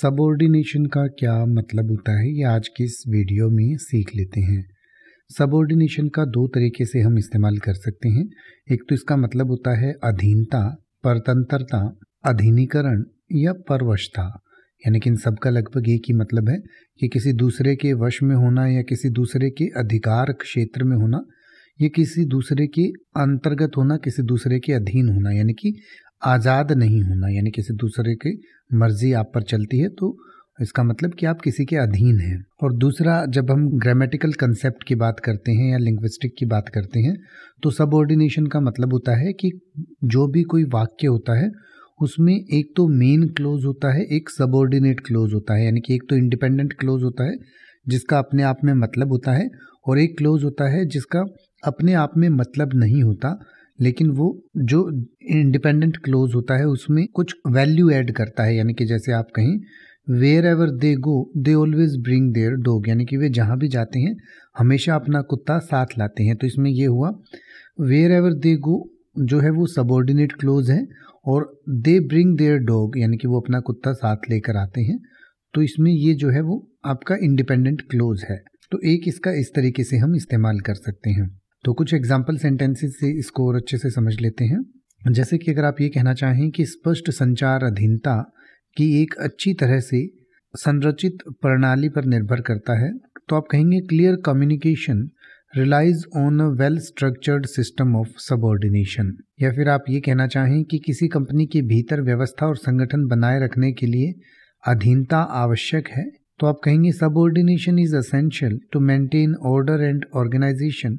subordination का क्या मतलब होता है ये आज के इस वीडियो में सीख लेते हैं सबऑर्डिनेशन का दो तरीके से हम इस्तेमाल कर सकते हैं एक तो इसका मतलब होता है अधीनता परतंत्रता अधीनीकरण या परवशता यानी कि इन सब का लगभग एक ही मतलब है कि किसी दूसरे के वश में होना या किसी दूसरे के अधिकार क्षेत्र में होना या किसी दूसरे के अंतर्गत होना किसी दूसरे के अधीन होना यानी कि आज़ाद नहीं होना यानी किसी दूसरे की मर्जी आप पर चलती है तो इसका मतलब कि आप किसी के अधीन हैं और दूसरा जब हम ग्रामेटिकल कंसेप्ट की बात करते हैं या लिंग्विस्टिक की बात करते हैं तो सब का मतलब होता है कि जो भी कोई वाक्य होता है उसमें एक तो मेन क्लोज होता है एक सबऑर्डिनेट क्लोज होता है यानी कि एक तो इंडिपेंडेंट क्लोज होता है जिसका अपने आप में मतलब होता है और एक क्लोज होता है जिसका अपने आप में मतलब नहीं होता लेकिन वो जो इंडिपेंडेंट क्लोज होता है उसमें कुछ वैल्यू ऐड करता है यानी कि जैसे आप कहें wherever they go they always bring their dog यानी कि वे जहाँ भी जाते हैं हमेशा अपना कुत्ता साथ लाते हैं तो इसमें ये हुआ वेयर एवर दे गो जो है वो सबॉर्डिनेट क्लोज है और दे ब्रिंग देयर डॉग यानी कि वो अपना कुत्ता साथ लेकर आते हैं तो इसमें ये जो है वो आपका इंडिपेंडेंट क्लोज है तो एक इसका इस तरीके से हम इस्तेमाल कर सकते हैं तो कुछ एग्जाम्पल सेंटेंसेस से इसको और अच्छे से समझ लेते हैं जैसे कि अगर आप ये कहना चाहें कि स्पष्ट संचार अधीनता की एक अच्छी तरह से संरचित प्रणाली पर निर्भर करता है तो आप कहेंगे clear communication relies on a well structured system of subordination या फिर आप ये कहना चाहें कि किसी कंपनी के भीतर व्यवस्था और संगठन बनाए रखने के लिए अधीनता आवश्यक है तो आप कहेंगे subordination is essential to maintain order and organisation